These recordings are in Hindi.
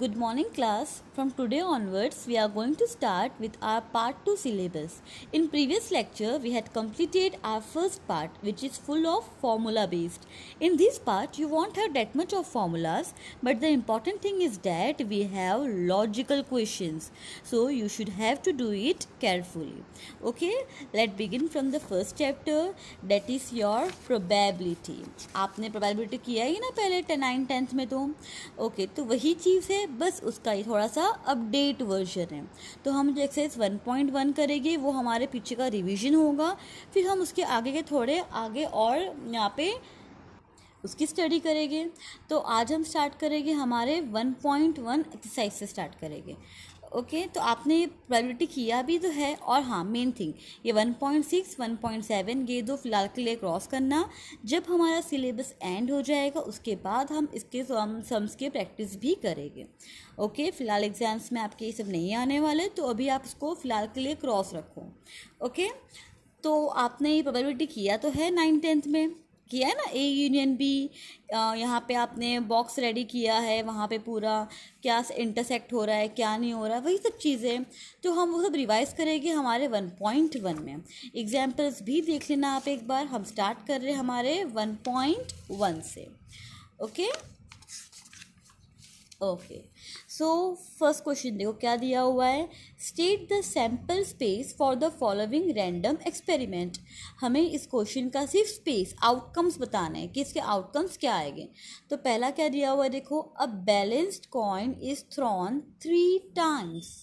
Good morning class. From today onwards we are going to start with our part 2 syllabus. In previous lecture we had completed our first part which is full of formula based. In this part you won't have that much of formulas but the important thing is that we have logical questions. So you should have to do it carefully. Okay let's begin from the first chapter that is your probability. आपने probability किया ही ना पहले 9 10th में तो ओके okay, तो वही चीज़ है है बस उसका ही थोड़ा सा अपडेट वर्जन है तो हम जो एक्सरसाइज वन पॉइंट वन करेंगे वो हमारे पीछे का रिविजन होगा फिर हम उसके आगे के थोड़े आगे और यहाँ पे उसकी स्टडी करेंगे तो आज हम स्टार्ट करेंगे हमारे 1.1 एक्सरसाइज से स्टार्ट करेंगे ओके तो आपने ये प्रायोरिटी किया भी तो है और हाँ मेन थिंग ये 1.6 1.7 ये दो फिलहाल के लिए क्रॉस करना जब हमारा सिलेबस एंड हो जाएगा उसके बाद हम इसके सम्स के प्रैक्टिस भी करेंगे ओके फ़िलहाल एग्ज़ाम्स में आपके ये सब नहीं आने वाले तो अभी आप इसको फ़िलहाल के लिए क्रॉस रखो ओके तो आपने ये प्रायोरिटी किया तो है नाइन टेंथ में किया है ना ए यूनियन बी यहाँ पे आपने बॉक्स रेडी किया है वहाँ पे पूरा क्या इंटरसेक्ट हो रहा है क्या नहीं हो रहा है वही सब चीज़ें तो हम वो सब रिवाइज करेंगे हमारे वन पॉइंट वन में एग्जाम्पल्स भी देख लेना आप एक बार हम स्टार्ट कर रहे हैं हमारे वन पॉइंट वन से okay okay so first question देखो क्या दिया हुआ है state the sample space for the following random experiment हमें इस क्वेश्चन का सिर्फ स्पेस आउटकम्स बताना है कि इसके आउटकम्स क्या आएंगे तो पहला क्या दिया हुआ है देखो a balanced coin is thrown three times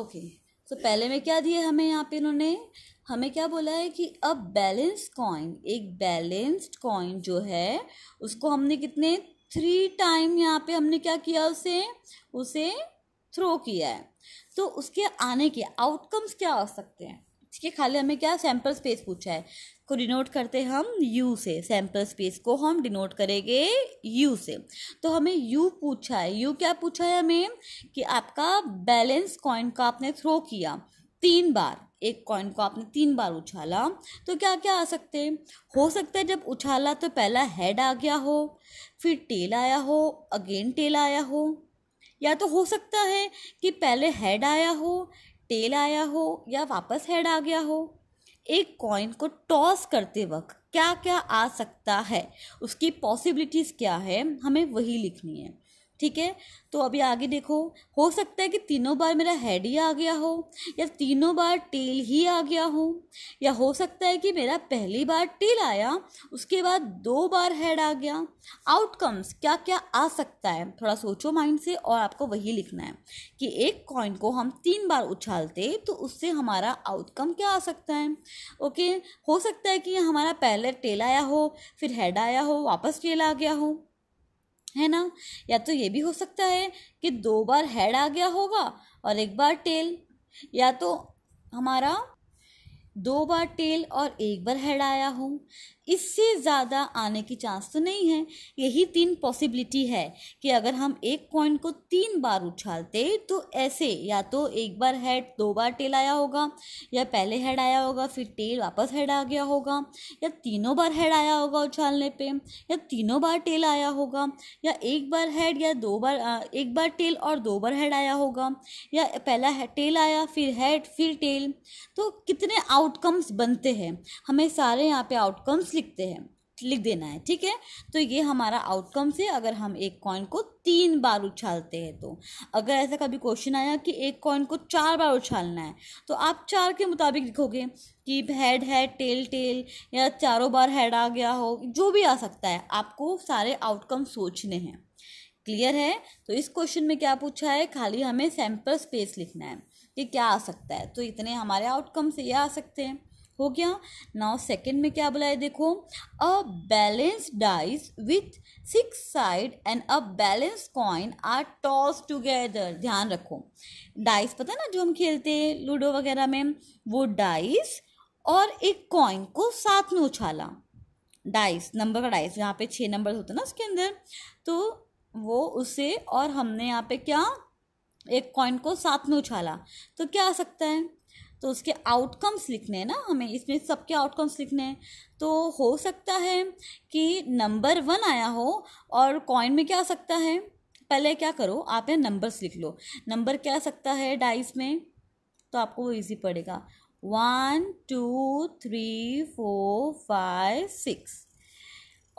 okay तो पहले में क्या दिया हमें यहाँ पे इन्होंने हमें क्या बोला है कि अब बैलेंस कॉइन एक बैलेंस्ड कॉइन जो है उसको हमने कितने थ्री टाइम यहाँ पे हमने क्या किया उसे उसे थ्रो किया है तो उसके आने के आउटकम्स क्या हो सकते हैं ठीक है खाली हमें क्या सैम्पल स्पेस पूछा है को डिनोट करते हम यू से सैम्पल स्पेस को हम डिनोट करेंगे यू से तो हमें यू पूछा है यू क्या पूछा है हमें कि आपका बैलेंस कॉइन का आपने थ्रो किया तीन बार एक कॉइन को आपने तीन बार उछाला तो क्या क्या आ सकते हैं हो सकता है जब उछाला तो पहला हेड आ गया हो फिर टेल आया हो अगेन टेल आया हो या तो हो सकता है कि पहले हेड आया हो टेल आया हो या वापस हेड आ गया हो एक कॉइन को टॉस करते वक्त क्या क्या आ सकता है उसकी पॉसिबिलिटीज़ क्या है हमें वही लिखनी है ठीक है तो अभी आगे देखो हो सकता है कि तीनों बार मेरा हेड ही आ गया हो या तीनों बार टेल ही आ गया हो या हो सकता है कि मेरा पहली बार टेल आया उसके बाद दो बार हेड आ गया आउटकम्स क्या क्या आ सकता है थोड़ा सोचो माइंड से और आपको वही लिखना है कि एक कॉइन को हम तीन बार उछालते तो उससे हमारा आउटकम क्या आ सकता है ओके हो सकता है कि हमारा पहले टेल आया हो फिर हेड आया हो वापस टेल आ गया हो है ना या तो ये भी हो सकता है कि दो बार हेड आ गया होगा और एक बार टेल या तो हमारा दो बार टेल और एक बार हेड आया हो इससे ज़्यादा आने की चांस तो नहीं है यही तीन पॉसिबिलिटी है कि अगर हम एक कॉइन को तीन बार उछालते तो ऐसे या तो एक बार हेड दो बार टेल आया होगा या पहले हेड आया होगा फिर टेल वापस हेड आ गया होगा या तीनों बार हेड आया होगा उछालने पे या तीनों बार टेल आया होगा या एक बार हेड या दो बार एक बार टेल और दो बार हेड आया होगा या पहला टेल आया फिर हेड फिर टेल तो कितने आउटकम्स बनते हैं हमें सारे यहाँ पे आउटकम्स लिखते हैं लिख देना है ठीक है तो ये हमारा आउटकम से अगर हम एक कॉइन को तीन बार उछालते हैं तो अगर ऐसा कभी क्वेश्चन आया कि एक कॉइन को चार बार उछालना है तो आप चार के मुताबिक लिखोगे कि हेड है टेल टेल या चारों बार हेड आ गया हो जो भी आ सकता है आपको सारे आउटकम सोचने हैं क्लियर है तो इस क्वेश्चन में क्या पूछा है खाली हमें सैम्पल स्पेस लिखना है कि क्या आ सकता है तो इतने हमारे आउटकम से ये आ सकते हैं हो गया नाउ सेकेंड में क्या बोला है देखो a balance dice with six side and a balance coin are toss together ध्यान रखो डाइस पता ना जो हम खेलते हैं लूडो वगैरह में वो डाइस और एक कॉइन को साथ में उछाला डाइस नंबर का डाइस यहाँ पे छः नंबर होता ना उसके अंदर तो वो उसे और हमने यहाँ पे क्या एक कॉइन को साथ में उछाला तो क्या आ सकता है तो उसके आउटकम्स लिखने हैं ना हमें इसमें सबके आउटकम्स लिखने हैं तो हो सकता है कि नंबर वन आया हो और कॉइन में क्या आ सकता है पहले क्या करो आप यहाँ नंबर्स लिख लो नंबर क्या आ सकता है डाइस में तो आपको वो ईजी पड़ेगा one two three four five six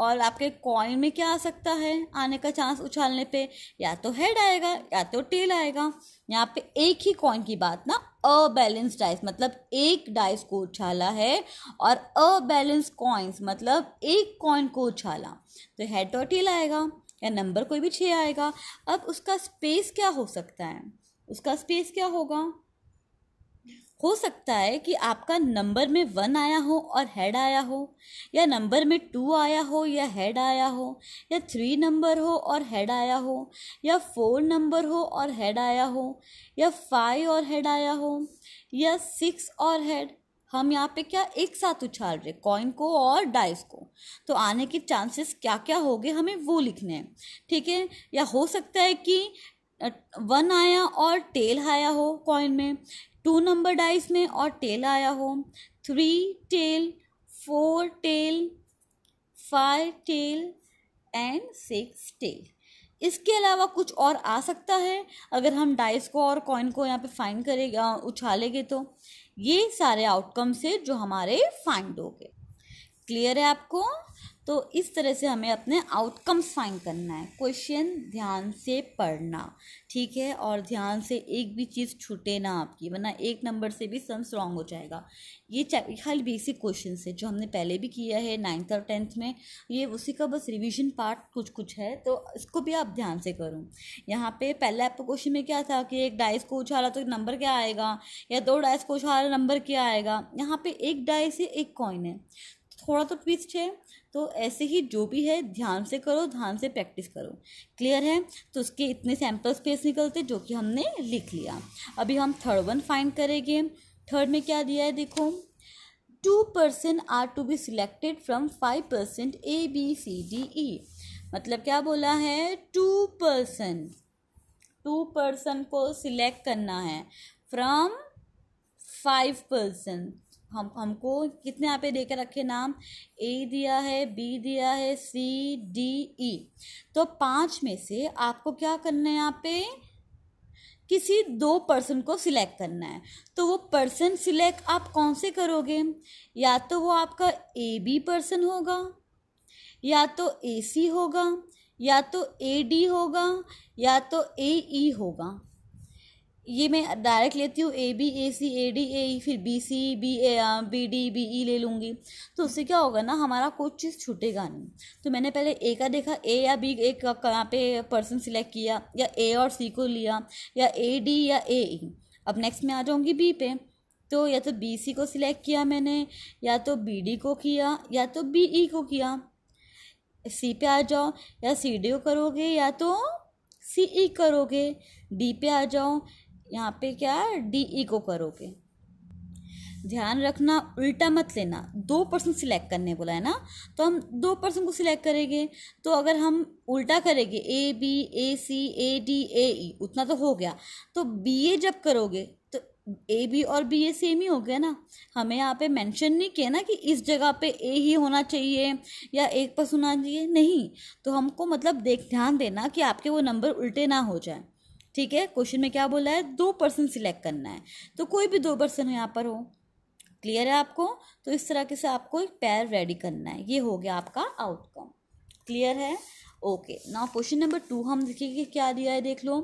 और आपके कॉइन में क्या आ सकता है आने का चांस उछालने पे या तो हेड आएगा या तो टेल आएगा यहाँ पे एक ही कॉइन की बात ना अबैलेंस डाइस मतलब एक डाइस को उछाला है और अबैलेंस कॉइन्स मतलब एक कॉइन को उछाला तो हेड और टेल आएगा या नंबर कोई भी छः आएगा अब उसका स्पेस क्या हो सकता है उसका स्पेस क्या होगा हो सकता है कि आपका नंबर में वन आया हो और हेड आया हो या नंबर में टू आया हो या हेड आया हो या थ्री नंबर हो और हेड आया हो या फोर नंबर हो और हेड आया हो या फाइव और हेड आया हो या सिक्स और हेड हम यहाँ पे क्या एक साथ उछाल रहे कॉइन को और डाइस को तो आने के चांसेस क्या क्या हो गए हमें वो लिखने हैं ठीक है या हो सकता है कि वन आया और टेल आया हो कॉइन में टू नंबर डाइस में और टेल आया हो three tail four tail five tail and six tail इसके अलावा कुछ और आ सकता है अगर हम डाइस को और कॉइन को यहाँ पे फाइंड करेगा उछालेंगे तो ये सारे आउटकम्स है जो हमारे फाइंड हो गए क्लियर है आपको तो इस तरह से हमें अपने आउटकम्स फाइंड करना है क्वेश्चन ध्यान से पढ़ना ठीक है और ध्यान से एक भी चीज़ छूटे ना आपकी वरना एक नंबर से भी सम्स रॉन्ग हो जाएगा ये खाली बेसिक क्वेश्चन है जो हमने पहले भी किया है नाइन्थ और टेंथ में ये उसी का बस रिविजन पार्ट कुछ कुछ है तो इसको भी आप ध्यान से करूँ यहाँ पे पहले आपको क्वेश्चन में क्या था कि एक डाइस को उछाला तो नंबर क्या आएगा या दो डाइस को उछाला नंबर तो क्या आएगा यहाँ पे एक डाइस है एक कॉइन है थोड़ा तो ट्विस्ट है तो ऐसे ही जो भी है ध्यान से करो ध्यान से प्रैक्टिस करो क्लियर है तो उसके इतने सैम्पल स्पेस निकलते जो कि हमने लिख लिया अभी हम थर्ड वन फाइंड करेंगे थर्ड में क्या दिया है देखो two persons are to be selected from five persons A B C D E मतलब क्या बोला है टू पर्सन टू पर्सन को सिलेक्ट करना है फ्रॉम फाइव परसेंट हम हमको कितने यहाँ पे दे के रखे नाम ए दिया है बी दिया है सी डी ई तो पाँच में से आपको क्या करना है यहाँ पे किसी दो पर्सन को सिलेक्ट करना है तो वो पर्सन सिलेक्ट आप कौन से करोगे या तो वो आपका ए बी पर्सन होगा या तो ए सी होगा या तो ए डी होगा या तो ए ई e होगा ये मैं डायरेक्ट लेती हूँ A B A C A D A फिर B C B A B D B E ले लूँगी तो उससे क्या होगा ना हमारा कोई चीज़ छूटेगा नहीं तो मैंने पहले ए का देखा ए या बी एक कहाँ पे पर्सन सिलेक्ट किया या ए और सी को लिया या ए डी या ए ई e। अब नेक्स्ट में आ जाऊँगी बी पे तो या तो बी सी को सिलेक्ट किया मैंने या तो बी डी को किया या तो बी ई e को किया सी पे आ जाओ या सी डी को करोगे या तो सी ई e करोगे डी पे आ जाओ यहाँ पे क्या है डी ई को करोगे ध्यान रखना उल्टा मत लेना दो पर्सन सिलेक्ट करने बोला है ना तो हम दो पर्सन को सिलेक्ट करेंगे तो अगर हम उल्टा करेंगे A B A C A D ए ई उतना तो हो गया तो बी ए जब करोगे तो ए बी और बी ए सेम ही हो गया ना हमें यहाँ पे मेंशन नहीं किया ना कि इस जगह पे ए ही होना चाहिए या एक पर्सन होना चाहिए नहीं तो हमको मतलब देख ध्यान देना कि आपके वो नंबर उल्टे ना हो जाए ठीक है क्वेश्चन में क्या बोला है दो पर्सन सिलेक्ट करना है तो कोई भी दो पर्सन यहाँ पर हो क्लियर है आपको तो इस तरह के से आपको एक पैर रेडी करना है ये हो गया आपका आउटकम क्लियर है okay now question number two हम देखिए क्या दिया है देख लो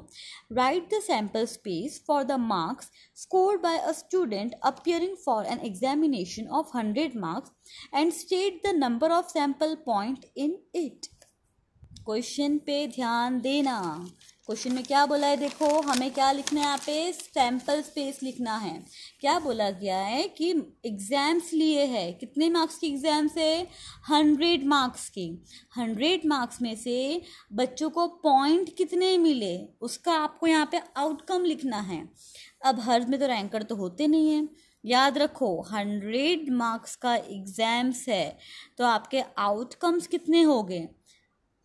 write the sample space for the marks scored by a student appearing for an examination of hundred marks and state the number of sample point in it question पे ध्यान देना क्वेश्चन में क्या बोला है देखो हमें क्या लिखना है यहाँ पे सैम्पल स्पेस लिखना है क्या बोला गया है कि एग्जाम्स लिए है कितने मार्क्स की एग्जाम्स है हंड्रेड मार्क्स की हंड्रेड मार्क्स में से बच्चों को पॉइंट कितने मिले उसका आपको यहाँ पे आउटकम लिखना है अब हर में तो रैंकर तो होते नहीं हैं याद रखो हंड्रेड मार्क्स का एग्ज़ाम्स है तो आपके आउटकम्स कितने हो गए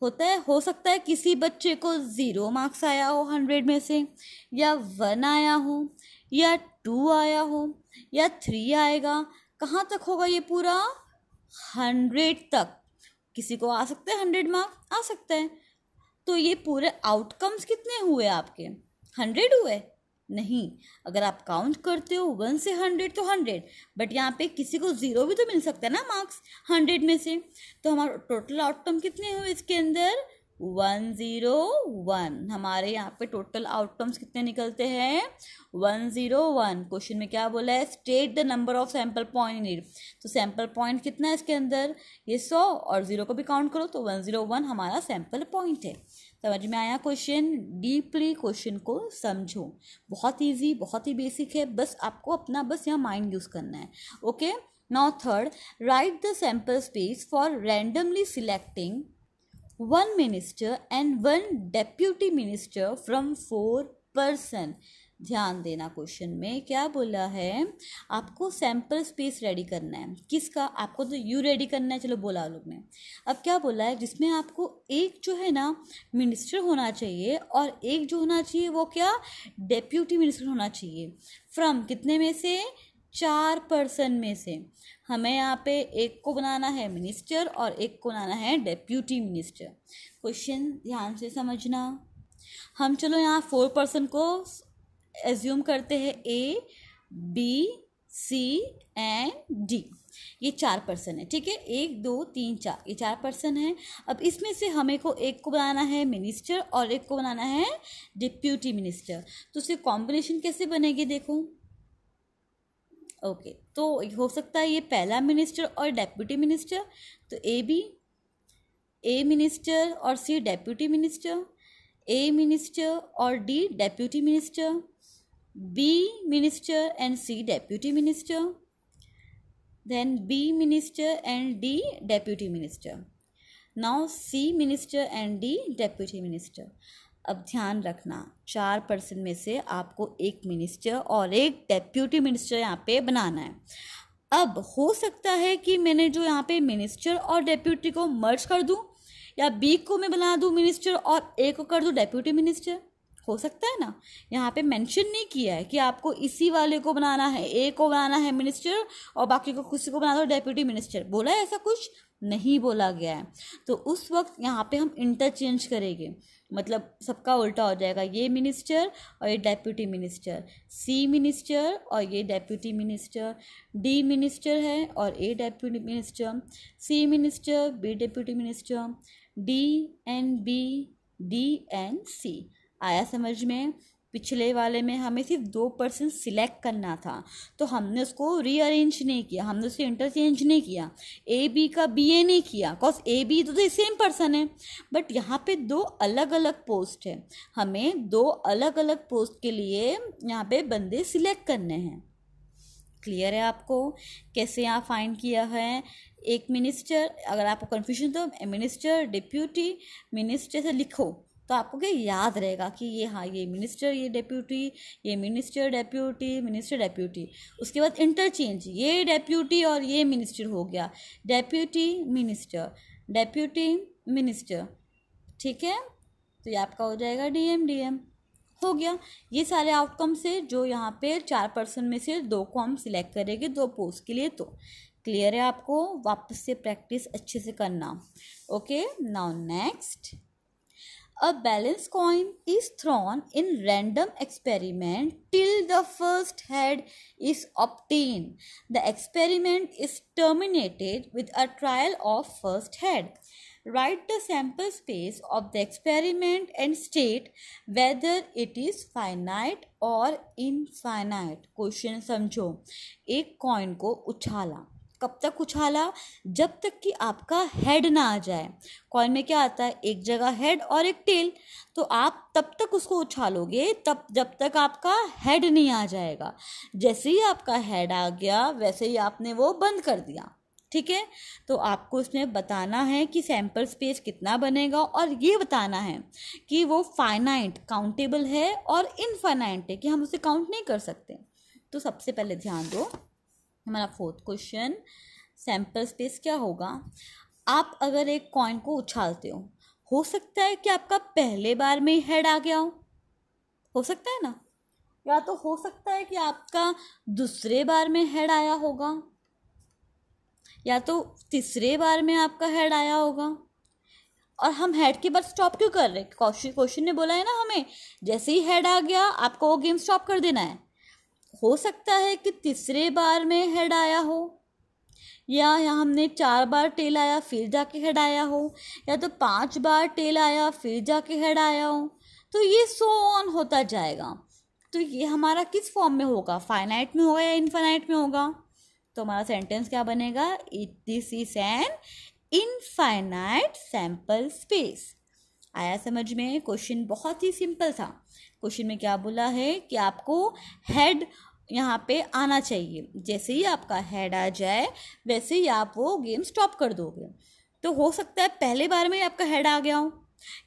होता है हो सकता है किसी बच्चे को ज़ीरो मार्क्स आया हो हंड्रेड में से या वन आया हो या टू आया हो या थ्री आएगा कहाँ तक होगा ये पूरा हंड्रेड तक किसी को आ सकता है हंड्रेड मार्क्स आ सकता है तो ये पूरे आउटकम्स कितने हुए आपके हंड्रेड हुए नहीं अगर आप काउंट करते हो वन से हंड्रेड तो हंड्रेड बट यहाँ पे किसी को ज़ीरो भी तो मिल सकता है ना मार्क्स हंड्रेड में से तो हमारा टोटल आउटकम कितने हुए इसके अंदर वन ज़ीरो वन हमारे यहाँ पे टोटल आउटकम्स कितने निकलते हैं वन ज़ीरो वन क्वेश्चन में क्या बोला है state the number of sample point need तो सैंपल पॉइंट कितना है इसके अंदर ये सौ और ज़ीरो को भी काउंट करो तो वन ज़ीरो वन हमारा सैंपल पॉइंट है समझ में आया क्वेश्चन डीपली क्वेश्चन को समझो बहुत ईजी बहुत ही बेसिक है बस आपको अपना बस यहाँ माइंड यूज़ करना है okay now third write the sample space for randomly selecting one minister and one deputy minister from four person ध्यान देना क्वेश्चन में क्या बोला है आपको सैम्पल स्पेस रेडी करना है किसका आपको तो यू रेडी करना है चलो बोला लोग ने अब क्या बोला है जिसमें आपको एक जो है ना मिनिस्टर होना चाहिए और एक जो होना चाहिए वो क्या डेप्यूटी मिनिस्टर होना चाहिए फ्रॉम कितने में से चार पर्सन में से हमें यहाँ पे एक को बनाना है मिनिस्टर और एक को बनाना है डेप्यूटी मिनिस्टर क्वेश्चन ध्यान से समझना हम चलो यहाँ फोर पर्सन को एज्यूम करते हैं A B C and D ये चार पर्सन है ठीक है एक दो तीन चार ये चार पर्सन है अब इसमें से हमें को एक को बनाना है मिनिस्टर और एक को बनाना है डिप्यूटी मिनिस्टर तो उसके कॉम्बिनेशन कैसे बनेंगे देखो ओके तो हो सकता है ये पहला मिनिस्टर और डेप्यूटी मिनिस्टर तो ए बी ए मिनिस्टर और C deputy minister A minister और D deputy minister B minister and C deputy minister then B minister and D deputy minister now C minister and D deputy minister अब ध्यान रखना चार पर्सन में से आपको एक मिनिस्टर और एक डेप्यूटी मिनिस्टर यहाँ पे बनाना है अब हो सकता है कि मैंने जो यहाँ पे मिनिस्टर और डेप्यूटी को मर्ज कर दूँ या बी को मैं बना दूँ मिनिस्टर और ए को कर दूँ डेप्यूटी मिनिस्टर हो सकता है ना यहाँ पे मेंशन नहीं किया है कि आपको इसी वाले को बनाना है ए को बनाना है मिनिस्टर और बाकी को किसी को बना दो डेप्यूटी मिनिस्टर बोला है ऐसा कुछ नहीं बोला गया है तो उस वक्त यहाँ पे हम इंटरचेंज करेंगे मतलब सबका उल्टा हो जाएगा ये मिनिस्टर और ये डेप्यूटी मिनिस्टर सी मिनिस्टर और ये डेप्यूटी मिनिस्टर डी मिनिस्टर है और A deputy minister C minister B deputy minister D and B D and C आया समझ में पिछले वाले में हमें सिर्फ दो पर्सन सिलेक्ट करना था तो हमने उसको रीअरेंज नहीं किया हमने उसको इंटरचेंज नहीं किया ए बी का बी ए नहीं किया बिकॉज ए बी तो, तो सेम पर्सन है बट यहाँ पे दो अलग अलग पोस्ट है हमें दो अलग अलग पोस्ट के लिए यहाँ पे बंदे सिलेक्ट करने हैं क्लियर है आपको कैसे यहाँ फाइंड किया है एक मिनिस्टर अगर आपको कन्फ्यूजन तो मिनिस्टर डिप्यूटी मिनिस्टर से लिखो तो आपको क्या याद रहेगा कि ये हाँ ये मिनिस्टर ये डेप्यूटी ये मिनिस्टर डेप्यूटी मिनिस्टर डेप्यूटी उसके बाद इंटरचेंज ये डेप्यूटी और ये मिनिस्टर हो गया डेप्यूटी मिनिस्टर डेप्यूटी मिनिस्टर ठीक है तो ये आपका हो जाएगा डीएम डीएम हो गया ये सारे आउटकम से जो यहाँ पे चार पर्सन में से दो को हम सिलेक्ट करेंगे दो पोस्ट के लिए तो क्लियर है आपको वापस से प्रैक्टिस अच्छे से करना okay now next A balance coin is thrown in random experiment till the first head is obtained. The experiment is terminated with a trial of first head. Write the sample space of the experiment and state whether it is finite or infinite. Question समझो एक coin को उछाला कब तक उछाला जब तक कि आपका हेड ना आ जाए कॉल में क्या आता है एक जगह हेड और एक टेल तो आप तब तक उसको उछालोगे तब जब तक आपका हेड नहीं आ जाएगा जैसे ही आपका हेड आ गया वैसे ही आपने वो बंद कर दिया ठीक है तो आपको इसमें बताना है कि सैम्पल स्पेस कितना बनेगा और ये बताना है कि वो फाइनाइट काउंटेबल है और इनफाइनाइट है कि हम उसे काउंट नहीं कर सकते तो सबसे पहले ध्यान दो हमारा फोर्थ क्वेश्चन सैम्पल स्पेस क्या होगा आप अगर एक कॉइन को उछालते हो हो सकता है कि आपका पहले बार में हेड आ गया हो हो सकता है ना या तो हो सकता है कि आपका दूसरे बार में हेड आया होगा या तो तीसरे बार में आपका हेड आया होगा और हम हेड के बाद स्टॉप क्यों कर रहे हैं क्वेश्चन ने बोला है ना हमें जैसे ही हेड आ गया आपको वो गेम स्टॉप कर देना है हो सकता है कि तीसरे बार में हेड आया हो या या हमने चार बार टेल आया फिर जाके हेड आया हो या तो पांच बार टेल आया फिर जाके हेड आया हो तो ये सो ऑन होता जाएगा तो ये हमारा किस फॉर्म में होगा फाइनाइट में होगा या इनफाइनाइट में होगा तो हमारा सेंटेंस क्या बनेगा it this is an infinite sample space आया समझ में क्वेश्चन बहुत ही सिंपल था क्वेश्चन में क्या बोला है कि आपको हेड यहाँ पे आना चाहिए जैसे ही आपका हेड आ जाए वैसे ही आप वो गेम स्टॉप कर दोगे तो हो सकता है पहले बार में आपका हेड आ गया हो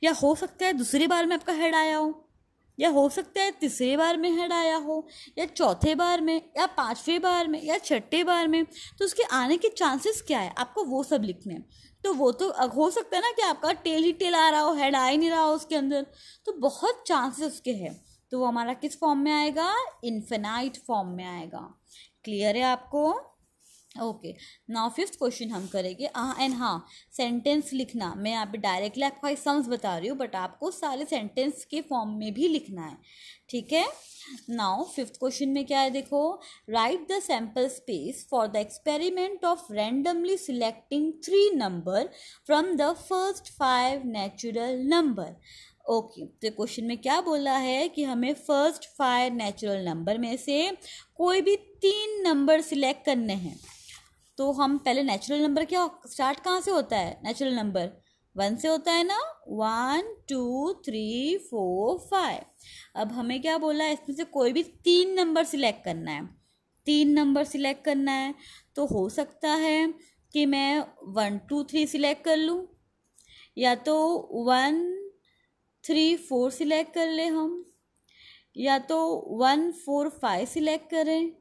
या हो सकता है दूसरी बार में आपका हेड आया हो या हो सकता है तीसरे बार में हेड आया हो या चौथे बार में या पांचवें बार में या छठे बार में तो उसके आने के चांसेस क्या है आपको वो सब लिखने हैं तो वो तो हो सकता है ना कि आपका टेल ही टेल आ रहा हो हेड आ ही नहीं रहा हो उसके अंदर तो बहुत चांसेस उसके हैं तो वो हमारा किस फॉर्म में आएगा इन्फेनाइट फॉर्म में आएगा क्लियर है आपको ओके नाउ फिफ्थ क्वेश्चन हम करेंगे एंड हाँ सेंटेंस हाँ, लिखना मैं यहाँ पे डायरेक्टली आपको सम्स बता रही हूँ बट आपको सारे सेंटेंस के फॉर्म में भी लिखना है ठीक है नाउ फिफ्थ क्वेश्चन में क्या है देखो write the sample space for the experiment of randomly selecting three number from the first five natural number okay तो क्वेश्चन में क्या बोला है कि हमें फर्स्ट फाइव नेचुरल नंबर में से कोई भी तीन नंबर सिलेक्ट करने हैं तो हम पहले नेचुरल नंबर क्या स्टार्ट कहाँ से होता है नेचुरल नंबर वन से होता है ना one two three four five अब हमें क्या बोला है इसमें से कोई भी तीन नंबर सिलेक्ट करना है तीन नंबर सिलेक्ट करना है तो हो सकता है कि मैं वन टू थ्री सिलेक्ट कर लूँ या तो वन थ्री फोर सिलेक्ट कर ले हम या तो वन फोर फाइव सिलेक्ट करें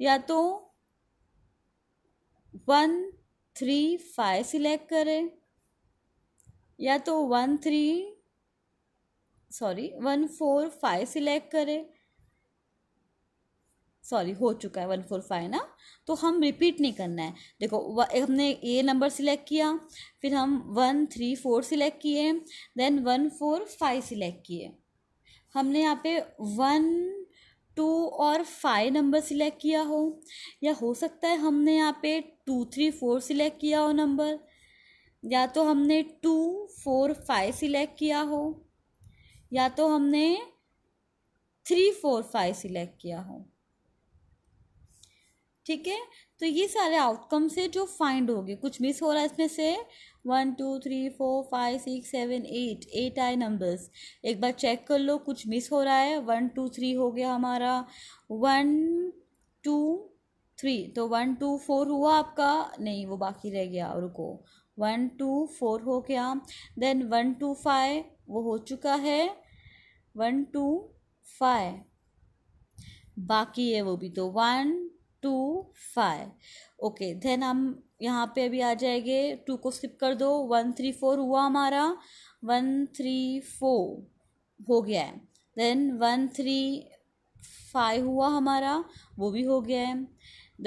या तो वन थ्री फाइव सिलेक्ट करें या तो one three sorry one four five select करें सॉरी हो चुका है वन फोर फाइव ना तो हम रिपीट नहीं करना है देखो हमने ये नंबर सिलेक्ट किया फिर हम वन थ्री फोर सिलेक्ट किए then one four five select किए हमने यहाँ पे वन टू और फाइव नंबर सिलेक्ट किया हो या हो सकता है हमने यहाँ पे टू थ्री फोर सिलेक्ट किया हो नंबर या तो हमने टू फोर फाइव सिलेक्ट किया हो या तो हमने थ्री फोर फाइव सिलेक्ट किया हो ठीक है तो ये सारे आउटकम्स है जो फाइंड होंगे कुछ मिस हो रहा है इसमें से one two three four five six seven eight eight आए नंबर्स एक बार चेक कर लो कुछ मिस हो रहा है वन टू थ्री हो गया हमारा वन टू थ्री तो वन टू फोर हुआ आपका नहीं वो बाकी रह गया रुको वन टू फोर हो गया देन वन टू फाइव वो हो चुका है वन टू फाइव बाकी है वो भी तो one two five okay then हम यहाँ पे अभी आ जाएंगे टू को स्किप कर दो वन थ्री फोर हुआ हमारा वन थ्री फोर हो गया है देन वन थ्री फाइव हुआ हमारा वो भी हो गया है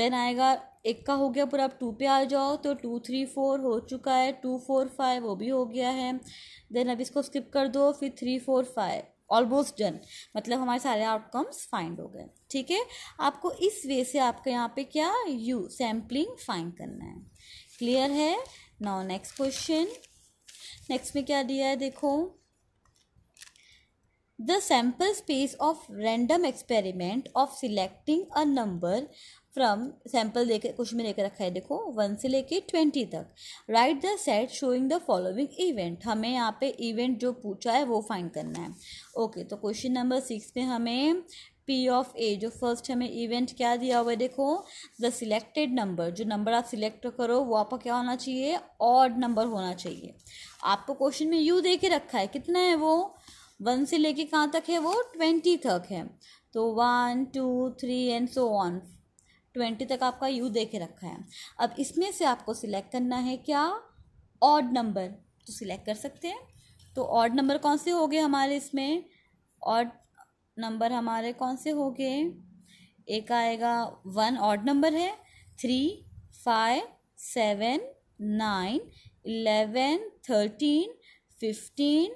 देन आएगा एक का हो गया पूरा आप टू पे आ जाओ तो टू थ्री फोर हो चुका है टू फोर फाइव वो भी हो गया है देन अब इसको स्किप कर दो फिर three four five almost done मतलब हमारे सारे आउटकम्स फाइंड हो गए ठीक है आपको इस वे से आपके यहाँ पे क्या यू सैम्पलिंग फाइंड करना है क्लियर है नाउ नेक्स्ट क्वेश्चन नेक्स्ट में क्या दिया है देखो the sample space of random experiment of selecting a number from sample देकर कुछ में लेकर रखा है देखो वन से लेके ट्वेंटी तक write the set showing the following event हमें यहाँ पे इवेंट जो पूछा है वो फाइन करना है ओके okay, तो क्वेश्चन नंबर सिक्स में हमें पी ऑफ ए जो फर्स्ट हमें इवेंट क्या दिया हुआ है देखो द सिलेक्टेड नंबर जो नंबर आप सिलेक्ट करो वो आपका क्या होना चाहिए ऑड नंबर होना चाहिए आपको क्वेश्चन में यू दे के रखा है कितना है वो वन से लेके कहाँ तक है वो ट्वेंटी तक है तो one two three and so on twenty तक आपका यू दे के रखा है अब इसमें से आपको सिलेक्ट करना है क्या ऑड नंबर तो सिलेक्ट कर सकते हैं तो ऑड नंबर कौन से हो गए हमारे इसमें ऑड नंबर हमारे कौन से हो गए एक आएगा वन ऑड नंबर है three five seven nine eleven thirteen fifteen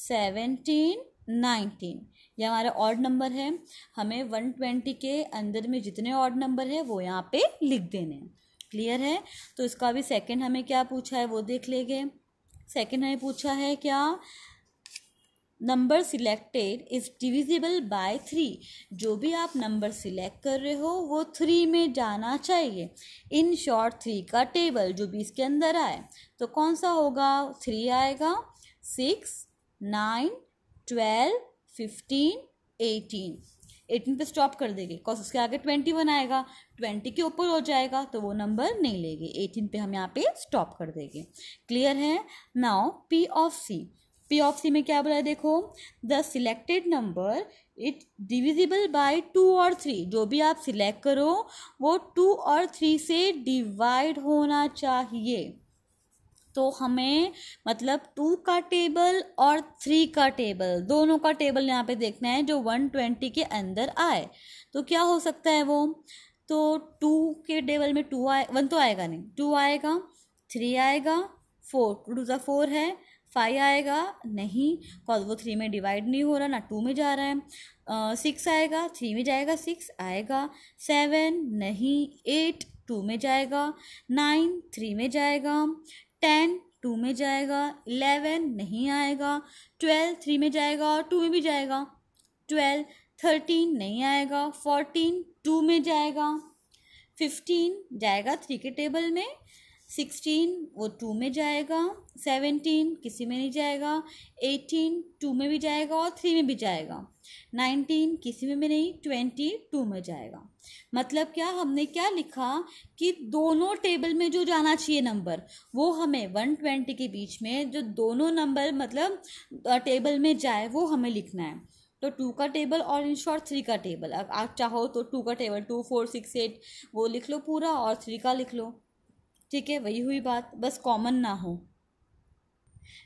seventeen nineteen ये हमारा ऑड नंबर है हमें वन ट्वेंटी के अंदर में जितने ऑड नंबर है वो यहाँ पे लिख देने हैं क्लियर है तो इसका भी सेकंड हमें क्या पूछा है वो देख लेंगे सेकंड हमें पूछा है क्या number selected is divisible by three जो भी आप नंबर सिलेक्ट कर रहे हो वो थ्री में जाना चाहिए इन शॉर्ट थ्री का टेबल जो भी इसके अंदर आए तो कौन सा होगा थ्री आएगा six nine twelve fifteen eighteen eighteen पे स्टॉप कर देगी बिकॉज उसके आगे ट्वेंटी वन आएगा ट्वेंटी के ऊपर हो जाएगा तो वो नंबर नहीं लेगी एटीन पे हम यहाँ पे स्टॉप कर देंगे क्लियर है now P of C P of C में क्या बोला है देखो the selected number it divisible by two और थ्री जो भी आप सिलेक्ट करो वो टू और थ्री से डिवाइड होना चाहिए तो हमें मतलब टू का टेबल और थ्री का टेबल दोनों का टेबल यहाँ पे देखना है जो वन ट्वेंटी के अंदर आए तो क्या हो सकता है वो तो टू के टेबल में टू आए वन तो आएगा नहीं टू आएगा थ्री आएगा फोर टू टू ज़ा फोर है फाइव आएगा नहीं कॉज वो थ्री में डिवाइड नहीं हो रहा ना टू में जा रहा है सिक्स uh, आएगा थ्री में जाएगा सिक्स आएगा सेवन नहीं एट टू में जाएगा नाइन थ्री में जाएगा टेन टू में जाएगा इलेवन नहीं आएगा ट्वेल्व थ्री में जाएगा और टू में भी जाएगा ट्वेल्व थर्टीन नहीं आएगा फोर्टीन टू में जाएगा फिफ्टीन जाएगा थ्री के टेबल में सिक्सटीन वो टू में जाएगा सेवेंटीन किसी में नहीं जाएगा एटीन टू में भी जाएगा और थ्री में भी जाएगा नाइनटीन किसी में भी नहीं ट्वेंटी टू में जाएगा मतलब क्या हमने क्या लिखा कि दोनों टेबल में जो जाना चाहिए नंबर वो हमें वन ट्वेंटी के बीच में जो दोनों नंबर मतलब टेबल में जाए वो हमें लिखना है तो टू का टेबल और इन शॉर्ट थ्री का टेबल अगर आप चाहो तो टू का table two four six eight वो लिख लो पूरा और थ्री का लिख लो ठीक है वही हुई बात बस कॉमन ना हो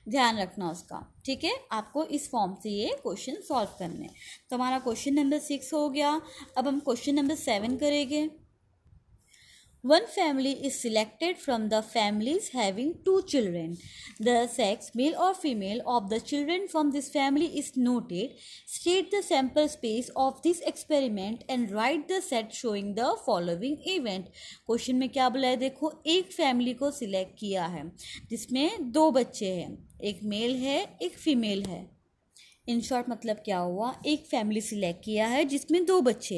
ध्यान रखना उसका ठीक है आपको इस फॉर्म से ये क्वेश्चन सॉल्व करने तो हमारा क्वेश्चन नंबर सिक्स हो गया अब हम क्वेश्चन नंबर सेवन करेंगे One family is selected from the families having two children. The sex, male or female, of the children from this family is noted. State the sample space of this experiment and write the set showing the following event. Question में क्या बोला है देखो एक family को select किया है जिसमें दो बच्चे हैं एक male है एक female है इन शॉर्ट मतलब क्या हुआ एक फैमिली सिलेक्ट किया है जिसमें दो बच्चे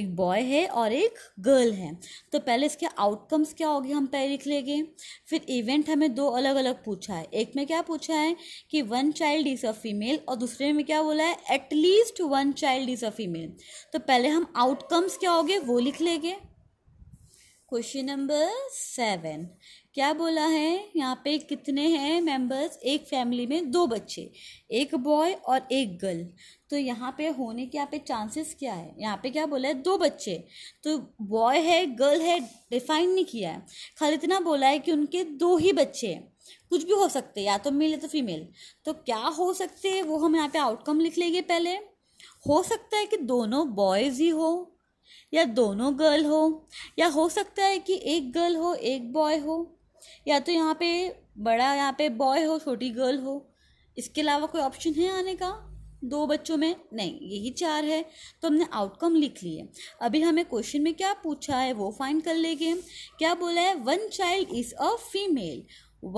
एक बॉय है और एक गर्ल है तो पहले इसके आउटकम्स क्या होगी हम पहले लिख लेंगे फिर इवेंट हमें दो अलग अलग पूछा है एक में क्या पूछा है कि one child is a female और दूसरे में क्या बोला है at least one child is a female तो पहले हम आउटकम्स क्या हो वो लिख लेंगे क्वेश्चन नंबर सेवन क्या बोला है यहाँ पे कितने हैं मेंबर्स एक फैमिली में दो बच्चे एक बॉय और एक गर्ल तो यहाँ पे होने के यहाँ पे चांसेस क्या है यहाँ पे क्या बोला है दो बच्चे तो बॉय है गर्ल है डिफाइन नहीं किया है खाली इतना बोला है कि उनके दो ही बच्चे हैं कुछ भी हो सकते हैं या तो मेल या तो फीमेल तो क्या हो सकते हैं वो हम यहाँ पे आउटकम लिख लेंगे पहले हो सकता है कि दोनों बॉयज़ ही हो या दोनों गर्ल हो या हो सकता है कि एक गर्ल हो एक बॉय हो या तो यहाँ पे बड़ा यहाँ पे बॉय हो छोटी गर्ल हो इसके अलावा कोई ऑप्शन है आने का दो बच्चों में नहीं यही चार है तो हमने आउटकम लिख लिए अभी हमें क्वेश्चन में क्या पूछा है वो फाइंड कर लेंगे क्या बोला है one child is a female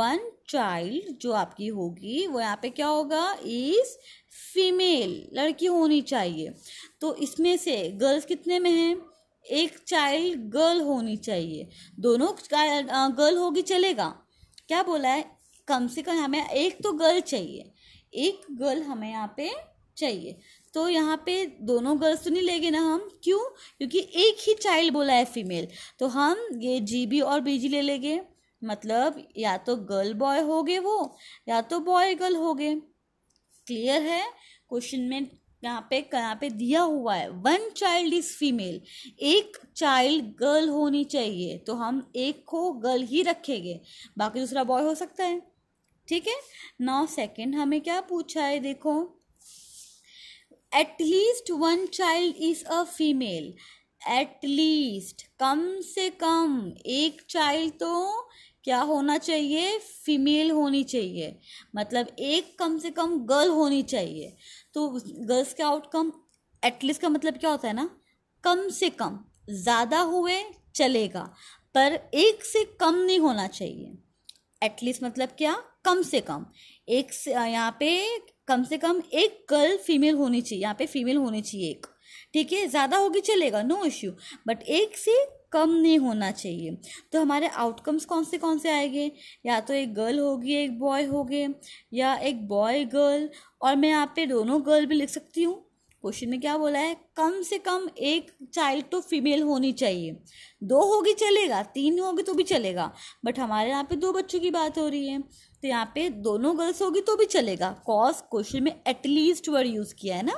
one child जो आपकी होगी वो यहाँ पे क्या होगा इज फीमेल लड़की होनी चाहिए तो इसमें से गर्ल्स कितने में हैं एक चाइल्ड गर्ल होनी चाहिए दोनों गर्ल होगी चलेगा क्या बोला है कम से कम हमें एक तो गर्ल चाहिए एक गर्ल हमें यहाँ पे चाहिए तो यहाँ पे दोनों गर्ल्स तो नहीं लेंगे ना हम क्यों क्योंकि एक ही चाइल्ड बोला है फीमेल तो हम ये जी बी और बीजी ले लेंगे मतलब या तो गर्ल बॉय हो गए वो या तो बॉय गर्ल हो गए क्लियर है क्वेश्चन में यहाँ पे यहाँ पे दिया हुआ है वन चाइल्ड इज फीमेल एक चाइल्ड गर्ल होनी चाहिए तो हम एक को गर्ल ही रखेंगे बाकी दूसरा बॉय हो सकता है ठीक है नौ सेकेंड हमें क्या पूछा है देखो at least one child is a female at least कम से कम एक चाइल्ड तो क्या होना चाहिए फीमेल होनी चाहिए मतलब एक कम से कम गर्ल होनी चाहिए तो गर्ल्स के आउटकम एटलीस्ट का मतलब क्या होता है ना कम से कम ज़्यादा हुए चलेगा पर एक से कम नहीं होना चाहिए एटलीस्ट मतलब क्या कम से कम एक से यहाँ पे कम से कम एक गर्ल फीमेल होनी चाहिए यहाँ पे फीमेल होनी चाहिए एक ठीक है ज़्यादा होगी चलेगा नो इश्यू बट एक से कम नहीं होना चाहिए तो हमारे आउटकम्स कौन से कौन से आएंगे या तो एक गर्ल होगी एक बॉय होगे या एक बॉय गर्ल और मैं यहाँ पे दोनों गर्ल भी लिख सकती हूँ क्वेश्चन में क्या बोला है कम से कम एक चाइल्ड तो फीमेल होनी चाहिए दो होगी चलेगा तीन होगी तो भी चलेगा बट हमारे यहाँ पे दो बच्चों की बात हो रही है तो यहाँ पे दोनों गर्ल्स होगी तो भी चलेगा कॉज क्वेश्चन में एटलीस्ट वर्ड यूज़ किया है ना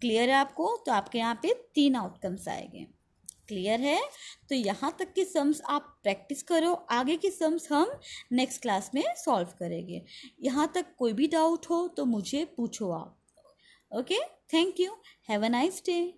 क्लियर है आपको तो आपके यहाँ पे तीन आउटकम्स आएंगे क्लियर है तो यहाँ तक की सम्स आप प्रैक्टिस करो आगे की सम्स हम नेक्स्ट क्लास में सॉल्व करेंगे यहाँ तक कोई भी डाउट हो तो मुझे पूछो आप okay thank you have a nice day